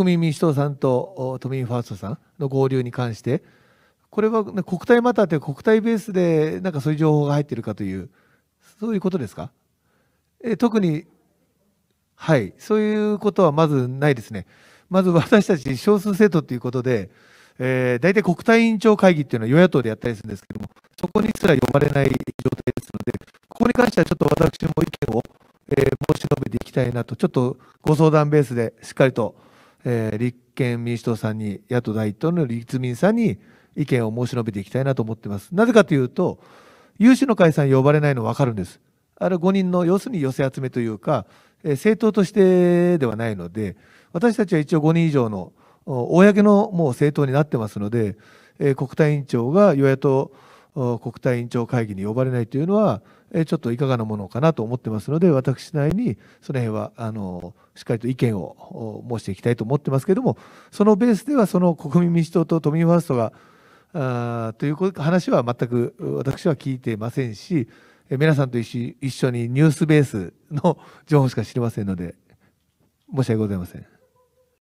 国民民主党さんと都民ファーストさんの合流に関して、これは国体またーという国体ベースで、なんかそういう情報が入ってるかという、そういうことですか、え特に、はい、そういうことはまずないですね。まず私たち少数政党ということで、えー、大体国対委員長会議っていうのは与野党でやったりするんですけども、そこにすら呼ばれない状態ですので、ここに関してはちょっと私も意見を、えー、申し述べていきたいなと、ちょっとご相談ベースでしっかりとえー、立憲民主党さんに、野党第一党の立民さんに意見を申し述べていきたいなと思っています。なぜかというと、有志の解散呼ばれないの分かるんです。あれ5人の要するに寄せ集めというか、えー、政党としてではないので、私たちは一応5人以上の公のもう政党になってますので、えー、国対委員長が与野党国対委員長会議に呼ばれないというのは、ちょっといかがなものかなと思ってますので、私なりにその辺はあのしっかりと意見を申していきたいと思ってますけれども、そのベースでは、その国民民主党と都民ファーストが、あという話は全く私は聞いてませんし、皆さんと一緒にニュースベースの情報しか知りませんので、申し訳ございません。